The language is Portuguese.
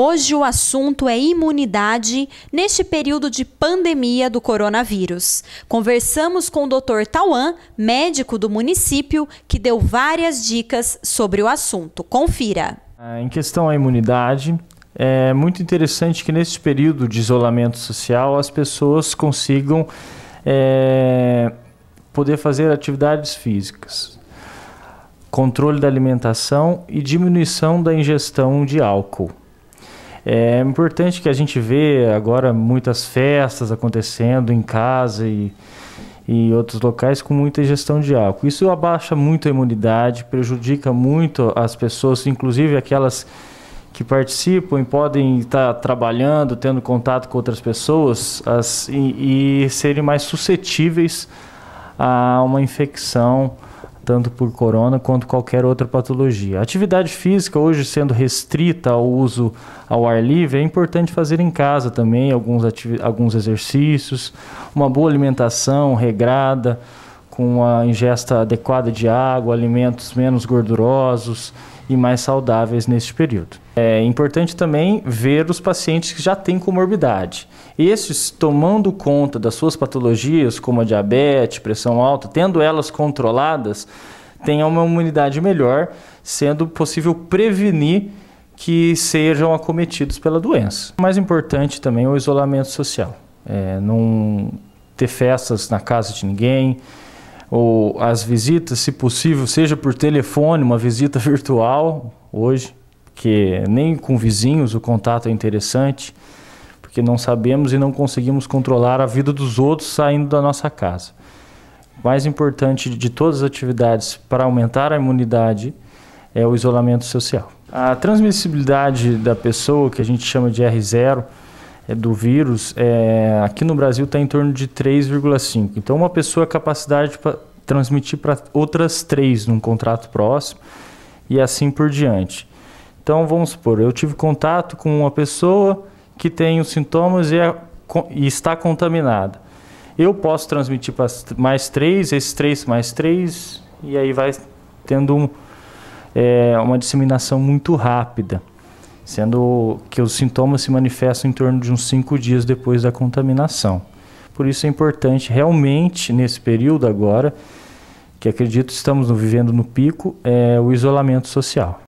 Hoje o assunto é imunidade neste período de pandemia do coronavírus. Conversamos com o Dr. Tauan, médico do município, que deu várias dicas sobre o assunto. Confira. Ah, em questão à imunidade, é muito interessante que nesse período de isolamento social as pessoas consigam é, poder fazer atividades físicas, controle da alimentação e diminuição da ingestão de álcool. É importante que a gente vê agora muitas festas acontecendo em casa e, e outros locais com muita ingestão de álcool. Isso abaixa muito a imunidade, prejudica muito as pessoas, inclusive aquelas que participam e podem estar trabalhando, tendo contato com outras pessoas as, e, e serem mais suscetíveis a uma infecção tanto por corona quanto qualquer outra patologia. A atividade física, hoje sendo restrita ao uso ao ar livre, é importante fazer em casa também alguns, alguns exercícios, uma boa alimentação regrada com a ingesta adequada de água, alimentos menos gordurosos e mais saudáveis neste período. É importante também ver os pacientes que já têm comorbidade. Esses, tomando conta das suas patologias, como a diabetes, pressão alta, tendo elas controladas, têm uma imunidade melhor, sendo possível prevenir que sejam acometidos pela doença. O mais importante também é o isolamento social. É, não ter festas na casa de ninguém, ou as visitas, se possível, seja por telefone, uma visita virtual hoje, que nem com vizinhos o contato é interessante, porque não sabemos e não conseguimos controlar a vida dos outros saindo da nossa casa. mais importante de todas as atividades para aumentar a imunidade é o isolamento social. A transmissibilidade da pessoa, que a gente chama de R0, é, do vírus, é, aqui no Brasil está em torno de 3,5. Então, uma pessoa é capacidade para transmitir para outras três num contrato próximo e assim por diante. Então, vamos supor, eu tive contato com uma pessoa que tem os sintomas e, é, e está contaminada. Eu posso transmitir para mais três, esses três mais três, e aí vai tendo um, é, uma disseminação muito rápida sendo que os sintomas se manifestam em torno de uns cinco dias depois da contaminação. Por isso é importante realmente nesse período agora, que acredito estamos vivendo no pico, é o isolamento social.